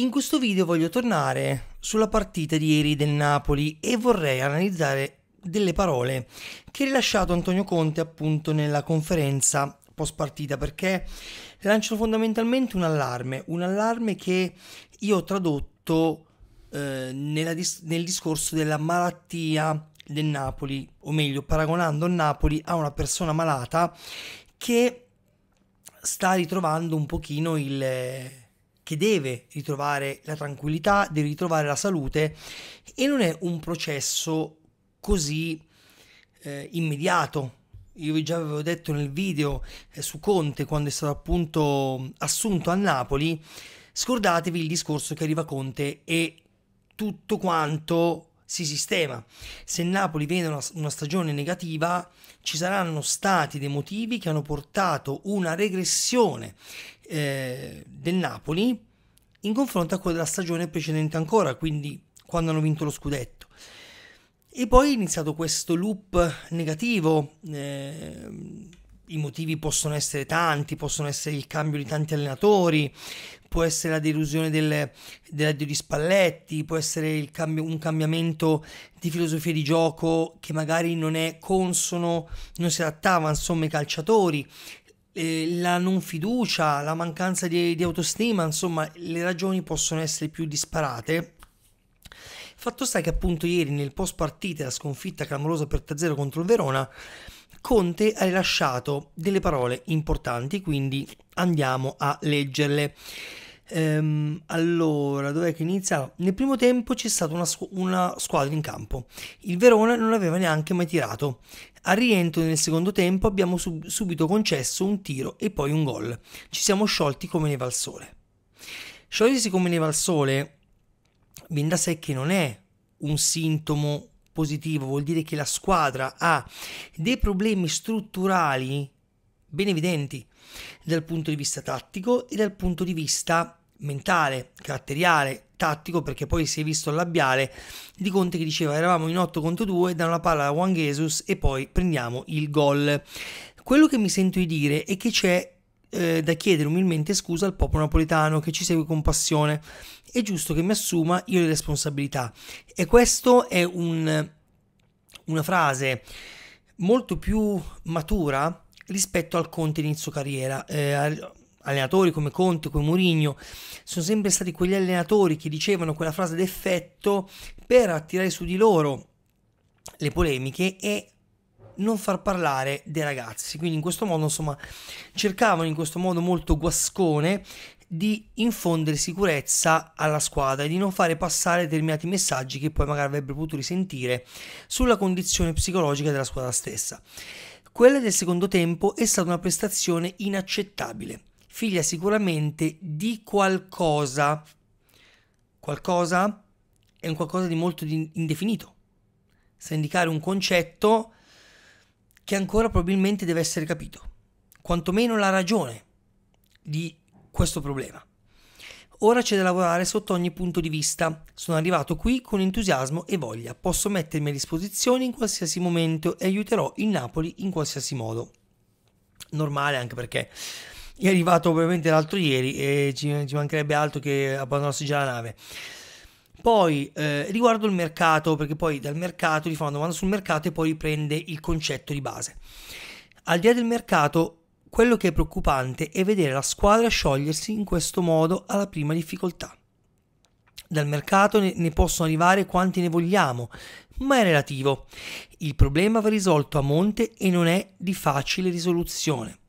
In questo video voglio tornare sulla partita di ieri del Napoli e vorrei analizzare delle parole che ha rilasciato Antonio Conte appunto nella conferenza post partita perché lanciano fondamentalmente un allarme, un allarme che io ho tradotto eh, dis- nel discorso della malattia del Napoli, o meglio paragonando Napoli a una persona malata che sta ritrovando un pochino il che deve ritrovare la tranquillità, deve ritrovare la salute e non è un processo così eh, immediato. Io vi già avevo detto nel video eh, su Conte quando è stato appunto assunto a Napoli, scordatevi il discorso che arriva Conte e tutto quanto si sistema. Se Napoli vede una, una, stagione negativa, ci saranno stati dei motivi che hanno portato una regressione eh, del Napoli in confronto a quella della stagione precedente ancora, quindi quando hanno vinto lo scudetto. E poi è iniziato questo loop negativo, eh, i motivi possono essere tanti, possono essere il cambio di tanti allenatori, può essere la delusione del, dell'addio di Spalletti, può essere cambio, un cambiamento di filosofia di gioco che magari non è consono, non si adattava insomma ai calciatori, eh, la non fiducia, la mancanza di, di autostima, insomma le ragioni possono essere più disparate. Fatto sta che appunto ieri nel post partita la sconfitta clamorosa per 3-0 contro il Verona, Conte ha rilasciato delle parole importanti, quindi andiamo a leggerle. Ehm, allora, dov'è che inizia? Nel primo tempo c'è stata una, una, squadra in campo. Il Verona non aveva neanche mai tirato. Al rientro nel secondo tempo abbiamo sub- subito concesso un tiro e poi un gol. Ci siamo sciolti come neva al sole. Sciogliersi come neva al sole, ben da sé che non è un sintomo positivo, vuol dire che la squadra ha dei problemi strutturali ben evidenti dal punto di vista tattico e dal punto di vista mentale, caratteriale, tattico, perché poi si è visto il labiale di Conte che diceva eravamo in 8 contro 2, danno la palla a Juan Jesus e poi prendiamo il gol. Quello che mi sento di dire è che c'è eh, da chiedere umilmente scusa al popolo napoletano che ci segue con passione. È giusto che mi assuma io le responsabilità. E questo è un, una frase molto più matura rispetto al Conte inizio carriera. Eh, allenatori come Conte, come Mourinho, sono sempre stati quegli allenatori che dicevano quella frase d'effetto per attirare su di loro le polemiche e non far parlare dei ragazzi. Quindi in questo modo, insomma, cercavano in questo modo molto guascone di infondere sicurezza alla squadra e di non fare passare determinati messaggi che poi magari avrebbero potuto risentire sulla condizione psicologica della squadra stessa. Quella del secondo tempo è stata una prestazione inaccettabile figlia sicuramente di qualcosa. Qualcosa è un qualcosa di molto indefinito. Sa indicare un concetto che ancora probabilmente deve essere capito, quantomeno la ragione di questo problema. Ora c'è da lavorare sotto ogni punto di vista. Sono arrivato qui con entusiasmo e voglia. Posso mettermi a disposizione in qualsiasi momento e aiuterò il Napoli in qualsiasi modo. Normale anche perché è arrivato ovviamente l'altro ieri e ci, ci mancherebbe altro che abbandonarsi già la nave. Poi eh, riguardo il mercato, perché poi dal mercato gli fa una domanda sul mercato e poi riprende il concetto di base. Al di là del mercato, quello che è preoccupante è vedere la squadra sciogliersi in questo modo alla prima difficoltà. Dal mercato ne, ne possono arrivare quanti ne vogliamo, ma è relativo. Il problema va risolto a monte e non è di facile risoluzione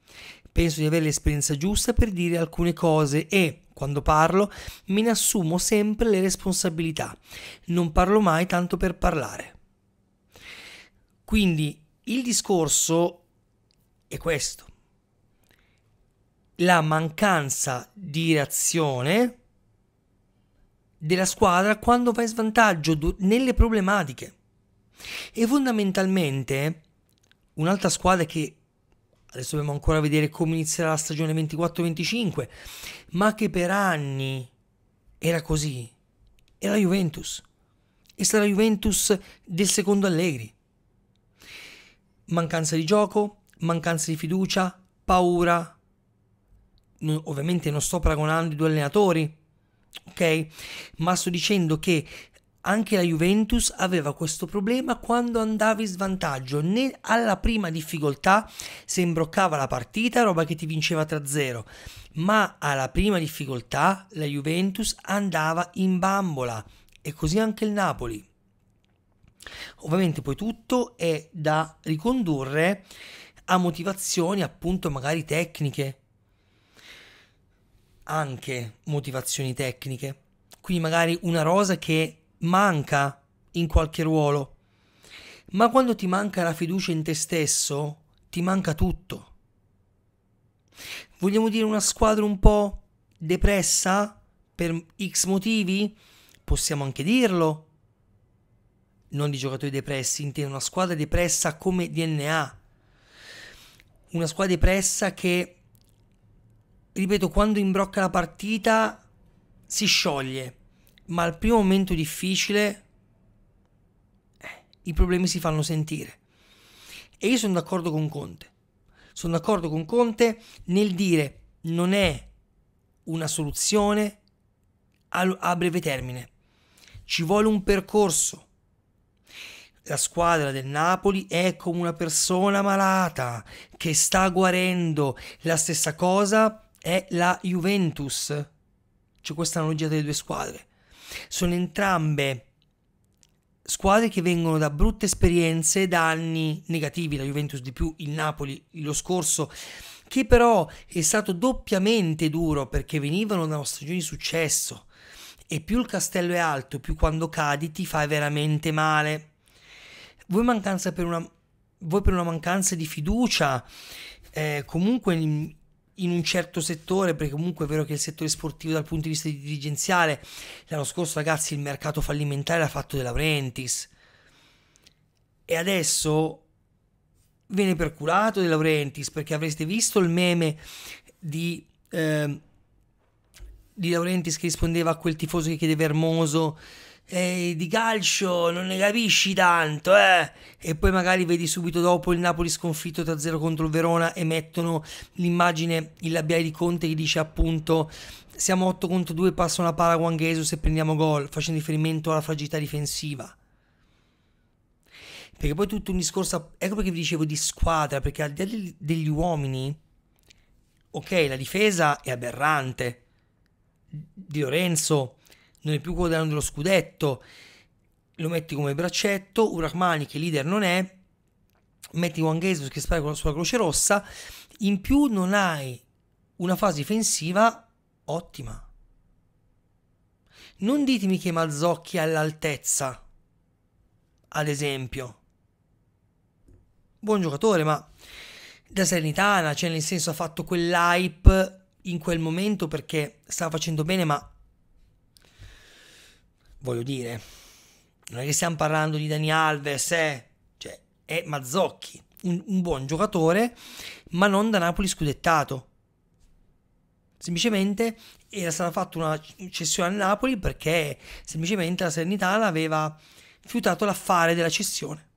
penso di avere l'esperienza giusta per dire alcune cose e quando parlo me ne assumo sempre le responsabilità. Non parlo mai tanto per parlare. Quindi il discorso è questo. La mancanza di reazione della squadra quando va in svantaggio nelle problematiche. E fondamentalmente un'altra squadra che adesso dobbiamo ancora vedere come inizierà la stagione 24-25, ma che per anni era così, era Juventus, e la Juventus del secondo Allegri. Mancanza di gioco, mancanza di fiducia, paura. Ovviamente non sto paragonando i due allenatori, ok? Ma sto dicendo che anche la Juventus aveva questo problema quando andava in svantaggio, né alla prima difficoltà se imbroccava la partita, roba che ti vinceva 3-0, ma alla prima difficoltà la Juventus andava in bambola e così anche il Napoli. Ovviamente poi tutto è da ricondurre a motivazioni appunto magari tecniche, anche motivazioni tecniche. Quindi magari una rosa che manca in qualche ruolo. Ma quando ti manca la fiducia in te stesso, ti manca tutto. Vogliamo dire una squadra un po' depressa per X motivi? Possiamo anche dirlo. Non di giocatori depressi, intendo una squadra depressa come DNA. Una squadra depressa che, ripeto, quando imbrocca la partita si scioglie ma al primo momento difficile eh, i problemi si fanno sentire. E io sono d'accordo con Conte. Sono d'accordo con Conte nel dire non è una soluzione a, a breve termine. Ci vuole un percorso. La squadra del Napoli è come una persona malata che sta guarendo. La stessa cosa è la Juventus. C'è questa analogia delle due squadre sono entrambe squadre che vengono da brutte esperienze, da anni negativi, la Juventus di più, il Napoli lo scorso, che però è stato doppiamente duro perché venivano da una stagione di successo e più il castello è alto, più quando cadi ti fai veramente male. Voi, per una, voi per una mancanza di fiducia, eh, comunque in un certo settore, perché comunque è vero che il settore sportivo dal punto di vista dirigenziale, l'anno scorso ragazzi il mercato fallimentare l'ha fatto della Laurentiis e adesso viene perculato De Laurentiis perché avreste visto il meme di, eh, di Laurentiis che rispondeva a quel tifoso che chiedeva Hermoso eh, di calcio non ne capisci tanto, eh? E poi magari vedi subito dopo il Napoli sconfitto 3-0 contro il Verona e mettono l'immagine, il labiale di Conte che dice appunto siamo 8 contro 2, passa una palla Juan Jesus e prendiamo gol, facendo riferimento alla fragilità difensiva. Perché poi tutto un discorso, ecco perché vi dicevo di squadra, perché al di là degli uomini, ok, la difesa è aberrante, Di Lorenzo non è più quotidiano dello scudetto, lo metti come braccetto, Urahmani che leader non è, metti Juan Jesus che spara con la sua croce rossa, in più non hai una fase difensiva ottima. Non ditemi che Mazzocchi è all'altezza, ad esempio. Buon giocatore, ma da Serenitana, cioè nel senso ha fatto quell'hype in quel momento perché stava facendo bene, ma voglio dire, non è che stiamo parlando di Dani Alves, eh? cioè, è Mazzocchi, un, un buon giocatore, ma non da Napoli scudettato. Semplicemente era stata fatta una cessione a Napoli perché semplicemente la Sernitana aveva fiutato l'affare della cessione.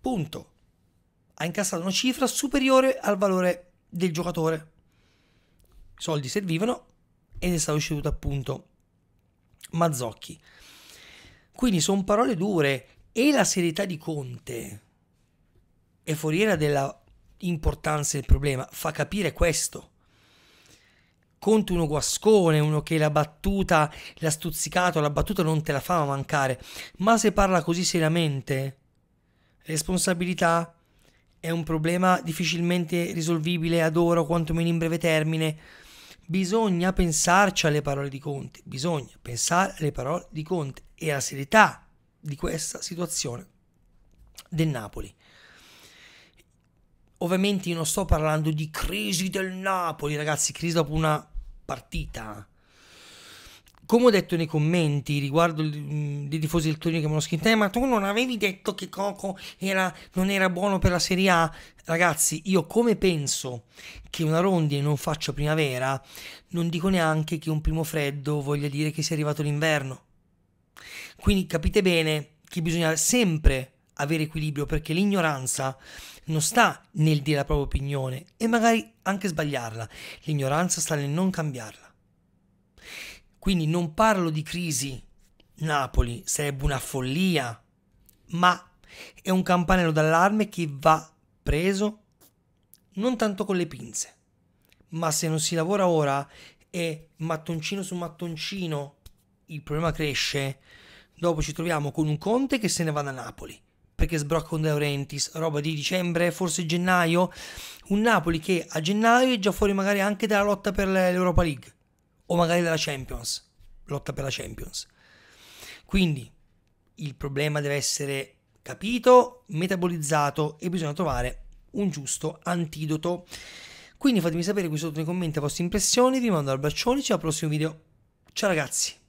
Punto. Ha incassato una cifra superiore al valore del giocatore. I soldi servivano ed è stato ceduto appunto Mazzocchi. Quindi sono parole dure e la serietà di Conte è foriera della importanza del problema, fa capire questo. Conte uno guascone, uno che la battuta l'ha stuzzicato, la battuta non te la fa mancare, ma se parla così seriamente, responsabilità è un problema difficilmente risolvibile ad ora o quantomeno in breve termine Bisogna pensarci alle parole di Conte, bisogna pensare alle parole di Conte e alla serietà di questa situazione del Napoli. Ovviamente io non sto parlando di crisi del Napoli, ragazzi, crisi dopo una partita, eh come ho detto nei commenti riguardo mm, i tifosi del Torino che mi hanno scritto, eh, ma tu non avevi detto che Coco era, non era buono per la Serie A? Ragazzi, io come penso che una rondine non faccia primavera, non dico neanche che un primo freddo voglia dire che sia arrivato l'inverno. Quindi capite bene che bisogna sempre avere equilibrio perché l'ignoranza non sta nel dire la propria opinione e magari anche sbagliarla, l'ignoranza sta nel non cambiarla. Quindi non parlo di crisi Napoli, sarebbe una follia, ma è un campanello d'allarme che va preso non tanto con le pinze, ma se non si lavora ora e mattoncino su mattoncino il problema cresce, dopo ci troviamo con un Conte che se ne va da Napoli perché sbrocca con De Laurentiis, roba di dicembre, forse gennaio, un Napoli che a gennaio è già fuori magari anche dalla lotta per l'Europa League o magari della Champions, lotta per la Champions. Quindi il problema deve essere capito, metabolizzato e bisogna trovare un giusto antidoto. Quindi fatemi sapere qui sotto nei commenti le vostre impressioni, vi mando al braccione, ci vediamo al prossimo video. Ciao ragazzi!